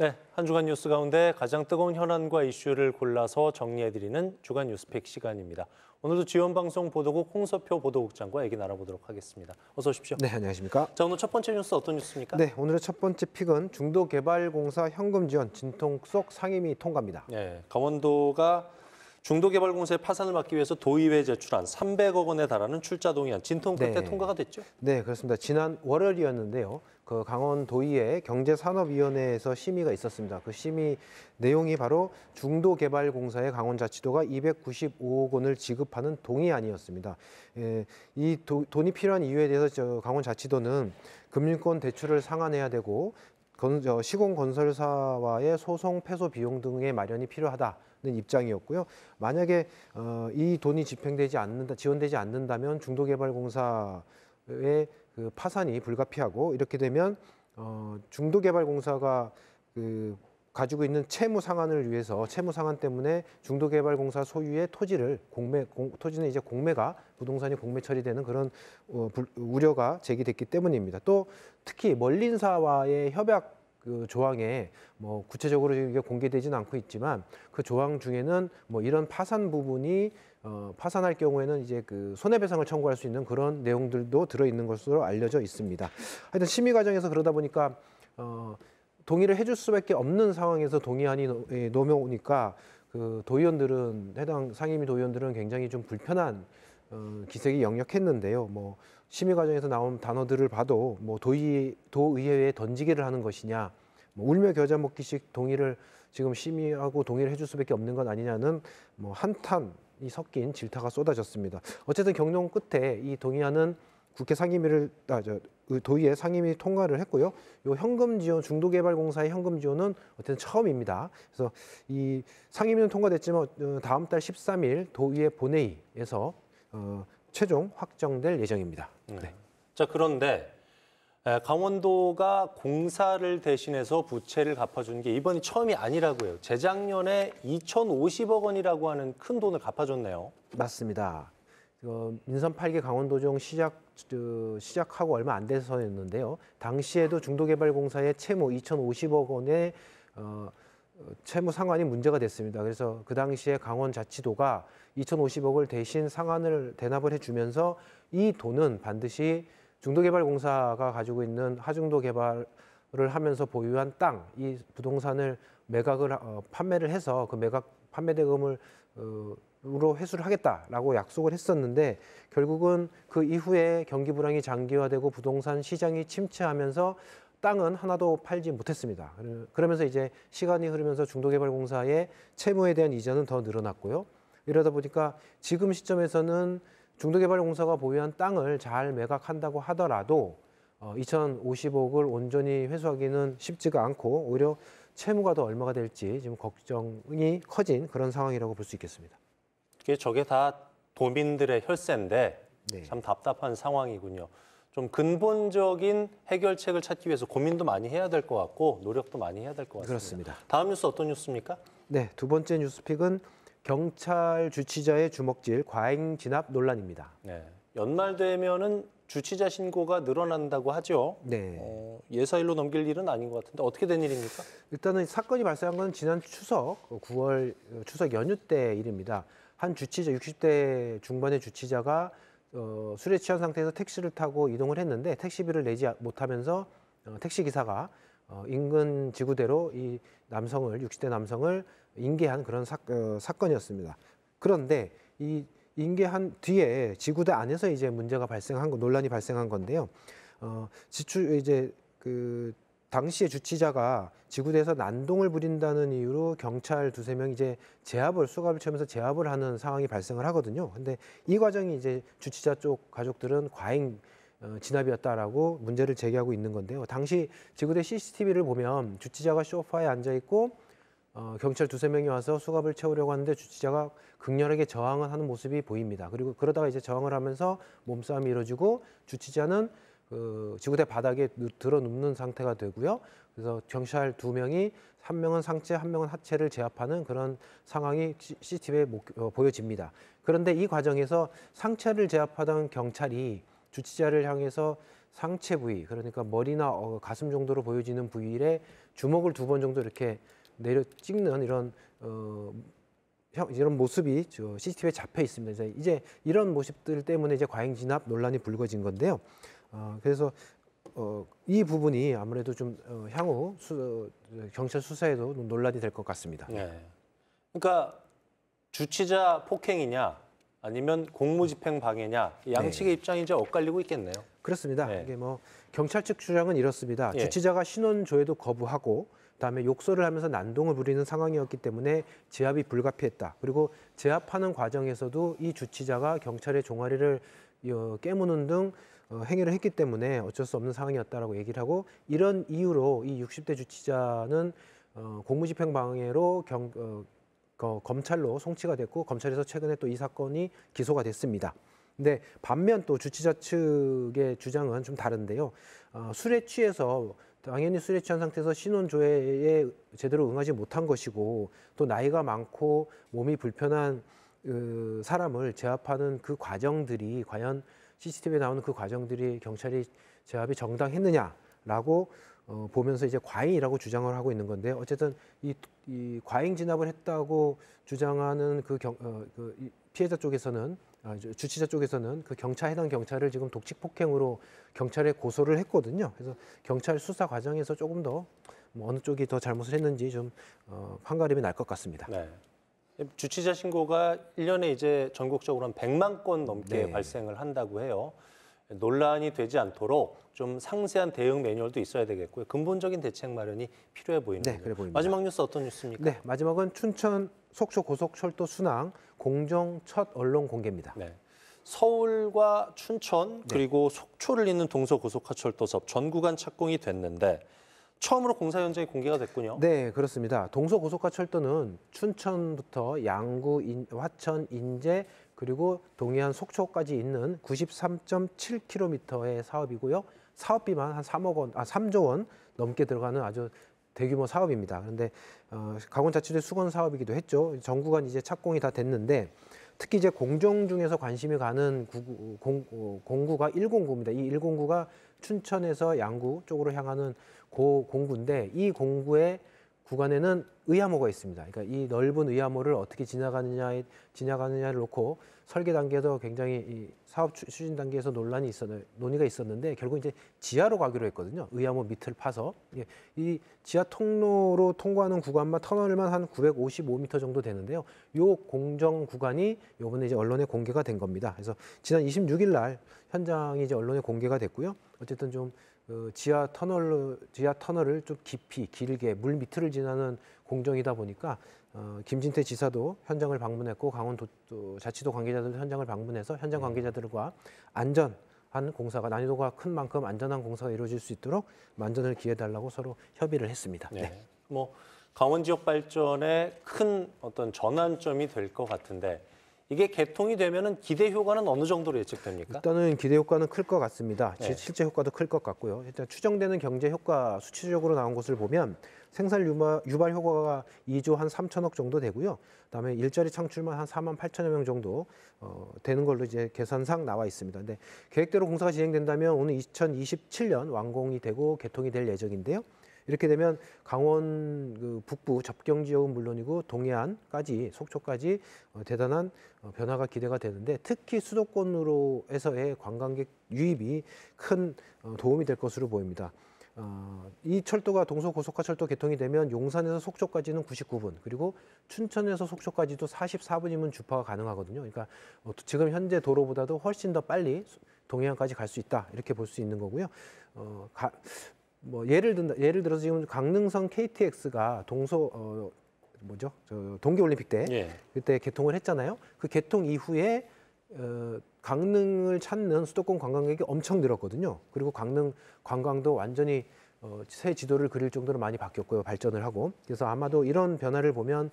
네, 한 주간 뉴스 가운데 가장 뜨거운 현안과 이슈를 골라서 정리해드리는 주간 뉴스팩 시간입니다. 오늘도 지원방송 보도국 홍서표 보도국장과 얘기 나눠보도록 하겠습니다. 어서 오십시오. 네, 안녕하십니까. 자, 오늘 첫 번째 뉴스 어떤 뉴스입니까? 네, 오늘의 첫 번째 픽은 중도개발공사 현금 지원 진통속 상임위 통과입니다. 네, 강원도가 중도개발공사의 파산을 막기 위해서 도의회에 제출한 300억 원에 달하는 출자 동의안 진통 끝에 네. 통과가 됐죠? 네, 그렇습니다. 지난 월요일이었는데요. 그 강원 도의회 경제산업위원회에서 심의가 있었습니다. 그 심의 내용이 바로 중도개발공사의 강원자치도가 295억 원을 지급하는 동의안이었습니다. 예, 이 도, 돈이 필요한 이유에 대해서 저 강원자치도는 금융권 대출을 상환해야 되고 시공 건설사와의 소송 패소 비용 등의 마련이 필요하다. 입장이었고요. 만약에 어, 이 돈이 집행되지 않는다, 지원되지 않는다면 중도개발공사의 그 파산이 불가피하고 이렇게 되면 어, 중도개발공사가 그 가지고 있는 채무 상환을 위해서 채무 상환 때문에 중도개발공사 소유의 토지를 공매 공, 토지는 이제 공매가 부동산이 공매 처리되는 그런 어, 불, 우려가 제기됐기 때문입니다. 또 특히 멀린사와의 협약 그 조항에 뭐 구체적으로 이게 공개되지는 않고 있지만 그 조항 중에는 뭐 이런 파산 부분이 어 파산할 경우에는 이제 그 손해배상을 청구할 수 있는 그런 내용들도 들어 있는 것으로 알려져 있습니다. 하여튼 심의 과정에서 그러다 보니까 어 동의를 해줄 수밖에 없는 상황에서 동의안이 예, 넘어오니까 그 도의원들은 해당 상임위 도의원들은 굉장히 좀 불편한 어, 기색이 역력했는데요. 뭐 심의 과정에서 나온 단어들을 봐도 뭐 도의, 도의회에 던지기를 하는 것이냐, 뭐 울며 겨자 먹기식 동의를 지금 심의하고 동의를 해줄 수밖에 없는 건 아니냐는 뭐 한탄이 섞인 질타가 쏟아졌습니다. 어쨌든 경론 끝에 이 동의안은 국회 상임위를 아, 저, 도의회 상임위 통과를 했고요. 요 현금 지원 중도개발공사의 현금 지원은 어쨌든 처음입니다. 그래서 이 상임위는 통과됐지만 어, 다음 달 13일 도의회 본회의에서 어, 최종 확정될 예정입니다. 네. 네. 자 그런데 강원도가 공사를 대신해서 부채를 갚아준 게 이번이 처음이 아니라고요. 해 재작년에 2,050억 원이라고 하는 큰 돈을 갚아줬네요. 맞습니다. 어, 민선8기 강원도정 시작, 어, 시작하고 얼마 안 돼서였는데요. 당시에도 중도개발공사의 채무 2,050억 원의 어, 채무 상환이 문제가 됐습니다. 그래서 그 당시에 강원 자치도가 2,050억을 대신 상환을 대납을 해주면서 이 돈은 반드시 중도개발공사가 가지고 있는 하중도 개발을 하면서 보유한 땅, 이 부동산을 매각을 어, 판매를 해서 그 매각 판매 대금을 어, 로 회수를 하겠다라고 약속을 했었는데 결국은 그 이후에 경기 불황이 장기화되고 부동산 시장이 침체하면서 땅은 하나도 팔지 못했습니다. 그러면서 이제 시간이 흐르면서 중도개발공사의 채무에 대한 이자는 더 늘어났고요. 이러다 보니까 지금 시점에서는 중도개발공사가 보유한 땅을 잘 매각한다고 하더라도 2050억을 어, 온전히 회수하기는 쉽지가 않고 오히려 채무가 더 얼마가 될지 지금 걱정이 커진 그런 상황이라고 볼 수 있겠습니다. 저게 다 도민들의 혈세인데 네. 참 답답한 상황이군요. 좀 근본적인 해결책을 찾기 위해서 고민도 많이 해야 될 것 같고 노력도 많이 해야 될 것 같습니다. 그렇습니다. 다음 뉴스 어떤 뉴스입니까? 네, 두 번째 뉴스픽은 경찰 주치자의 주먹질 과잉 진압 논란입니다. 네, 연말 되면은 주치자 신고가 늘어난다고 하죠. 네. 어, 예사일로 넘길 일은 아닌 것 같은데 어떻게 된 일입니까? 일단은 사건이 발생한 건 지난 추석 9월 어, 어, 추석 연휴 때 일입니다. 한 주치자 60대 중반의 주치자가 어, 술에 취한 상태에서 택시를 타고 이동을 했는데 택시비를 내지 못하면서 어, 택시 기사가 어, 인근 지구대로 이 남성을 60대 남성을 인계한 그런 사, 어, 사건이었습니다. 그런데 이 인계한 뒤에 지구대 안에서 이제 문제가 발생한 거 논란이 발생한 건데요. 어, 지출 이제 그 당시의 주치자가 지구대에서 난동을 부린다는 이유로 경찰 두세 명이 이제 제압을 수갑을 채우면서 제압을 하는 상황이 발생을 하거든요. 근데 이 과정이 이제 주치자 쪽 가족들은 과잉 어, 진압이었다라고 문제를 제기하고 있는 건데요. 당시 지구대 CCTV를 보면 주치자가 쇼파에 앉아 있고 어, 경찰 두세 명이 와서 수갑을 채우려고 하는데 주치자가 극렬하게 저항을 하는 모습이 보입니다. 그리고 그러다가 이제 저항을 하면서 몸싸움이 이루어지고 주치자는 그 지구대 바닥에 들어 눕는 상태가 되고요. 그래서 경찰 두 명이 한 명은 상체, 한 명은 하체를 제압하는 그런 상황이 CCTV에 어, 보여집니다. 그런데 이 과정에서 상체를 제압하던 경찰이 주치자를 향해서 상체 부위, 그러니까 머리나 어, 가슴 정도로 보여지는 부위에 주먹을 두 번 정도 이렇게 내려 찍는 이런 어, 이런 모습이 CCTV에 잡혀 있습니다. 이제 이런 모습들 때문에 이제 과잉 진압 논란이 불거진 건데요. 어, 그래서 어, 이 부분이 아무래도 좀 어, 향후 수, 어, 경찰 수사에도 논란이 될 것 같습니다. 네. 그러니까 주치자 폭행이냐 아니면 공무집행 방해냐 양측의 네. 입장이 이제 엇갈리고 있겠네요. 그렇습니다. 네. 이게 뭐 경찰 측 주장은 이렇습니다. 예. 주치자가 신원 조회도 거부하고 그다음에 욕설을 하면서 난동을 부리는 상황이었기 때문에 제압이 불가피했다. 그리고 제압하는 과정에서도 이 주치자가 경찰의 종아리를 어, 깨무는 등 어, 행위를 했기 때문에 어쩔 수 없는 상황이었다라고 얘기를 하고 이런 이유로 이 60대 주치자는 어, 공무집행방해로 경, 어, 어, 검찰로 송치가 됐고 검찰에서 최근에 또 이 사건이 기소가 됐습니다. 근데 반면 또 주치자 측의 주장은 좀 다른데요. 어, 술에 취해서 당연히 술에 취한 상태에서 신혼조회에 제대로 응하지 못한 것이고 또 나이가 많고 몸이 불편한 그 사람을 제압하는 그 과정들이 과연 CCTV에 나오는 그 과정들이 경찰이 제압이 정당했느냐라고 어, 보면서 이제 과잉이라고 주장을 하고 있는 건데 어쨌든 이, 이 과잉 진압을 했다고 주장하는 그, 경, 어, 그 피해자 쪽에서는 아, 주치자 쪽에서는 그 경찰 해당 경찰을 지금 독직 폭행으로 경찰에 고소를 했거든요. 그래서 경찰 수사 과정에서 조금 더뭐 어느 쪽이 더 잘못을 했는지 좀 어, 판가름이 날 것 같습니다. 네. 주취자 신고가 1년에 이제 전국적으로 한 100만 건 넘게 네. 발생을 한다고 해요. 논란이 되지 않도록 좀 상세한 대응 매뉴얼도 있어야 되겠고요. 근본적인 대책 마련이 필요해 보입니다. 네, 그래 보입니다. 마지막 뉴스 어떤 뉴스입니까? 네, 마지막은 춘천 속초 고속철도 순항 공정 첫 언론 공개입니다. 네. 서울과 춘천 네. 그리고 네. 속초를 잇는 동서고속화철도 섭 전구간 착공이 됐는데 처음으로 공사 현장이 공개가 됐군요. 네, 그렇습니다. 동서고속화철도는 춘천부터 양구, 인, 화천, 인제 그리고 동해안 속초까지 있는 93.7km의 사업이고요. 사업비만 한 3억 원, 아 3조 원 넘게 들어가는 아주 대규모 사업입니다. 그런데 어, 강원자치도 수건 사업이기도 했죠. 정부가 이제 착공이 다 됐는데 특히 이제 공정 중에서 관심이 가는 구, 공, 어, 공구가 109입니다. 이 109가 춘천에서 양구 쪽으로 향하는 고 공구인데 이 공구에 구간에는 의암호가 있습니다. 그러니까 이 넓은 의암호를 어떻게 지나가느냐 에 지나가느냐를 놓고 설계 단계에서 굉장히 이 사업 추진 단계에서 논란이 있었 논의가 있었는데 결국 이제 지하로 가기로 했거든요. 의암호 밑을 파서 예, 이 지하 통로로 통과하는 구간만 터널만 한 955m 정도 되는데요. 요 공정 구간이 요번에 이제 언론에 공개가 된 겁니다. 그래서 지난 26일 날 현장이 이제 언론에 공개가 됐고요. 어쨌든 좀그 지하 터널 지하 터널을 좀 깊이 길게 물 밑을 지나는 공정이다 보니까 어, 김진태 지사도 현장을 방문했고 강원도 자치도 관계자들도 현장을 방문해서 현장 네. 관계자들과 안전 한 공사가 난이도가 큰 만큼 안전한 공사가 이루어질 수 있도록 만전을 기해달라고 서로 협의를 했습니다. 네. 네. 뭐 강원 지역 발전의 큰 어떤 전환점이 될 것 같은데 이게 개통이 되면은 기대 효과는 어느 정도로 예측됩니까? 일단은 기대 효과는 클 것 같습니다. 네. 실제 효과도 클 것 같고요. 일단 추정되는 경제 효과 수치적으로 나온 것을 보면 생산 유마, 유발 효과가 2조 한 3천억 정도 되고요. 그다음에 일자리 창출만 한 4만 8천여 명 정도 어, 되는 걸로 이제 계산상 나와 있습니다. 근데 계획대로 공사가 진행된다면 오늘 2027년 완공이 되고 개통이 될 예정인데요. 이렇게 되면 강원 그 북부 접경 지역은 물론이고 동해안까지 속초까지 어, 대단한 어, 변화가 기대가 되는데 특히 수도권으로에서의 관광객 유입이 큰 어, 도움이 될 것으로 보입니다. 어, 이 철도가 동서 고속화 철도 개통이 되면 용산에서 속초까지는 99분, 그리고 춘천에서 속초까지도 44분이면 주파가 가능하거든요. 그러니까 지금 현재 도로보다도 훨씬 더 빨리 동해안까지 갈 수 있다 이렇게 볼 수 있는 거고요. 어, 가, 뭐 예를 든다 예를 들어서 지금 강릉성 KTX가 동서 어 뭐죠 저 동계올림픽 때 예. 그때 개통을 했잖아요. 그 개통 이후에 어, 강릉을 찾는 수도권 관광객이 엄청 늘었거든요. 그리고 강릉 관광도 완전히 어, 새 지도를 그릴 정도로 많이 바뀌었고요. 발전을 하고 그래서 아마도 이런 변화를 보면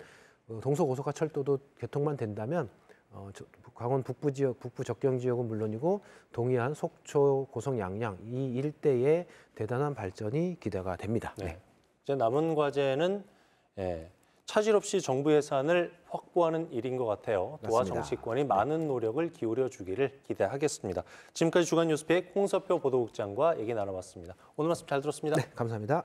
어, 동서고속화 철도도 개통만 된다면 어, 저, 강원 북부 지역, 북부 적경 지역은 물론이고 동해안, 속초, 고성, 양양 이 일대에 대단한 발전이 기대가 됩니다. 네. 네. 이제 남은 과제는 예, 차질 없이 정부 예산을 확보하는 일인 것 같아요. 도와 정치권이 네. 많은 노력을 기울여 주기를 기대하겠습니다. 지금까지 주간 뉴스픽 홍서표 보도국장과 얘기 나눠봤습니다. 오늘 말씀 잘 들었습니다. 네, 감사합니다.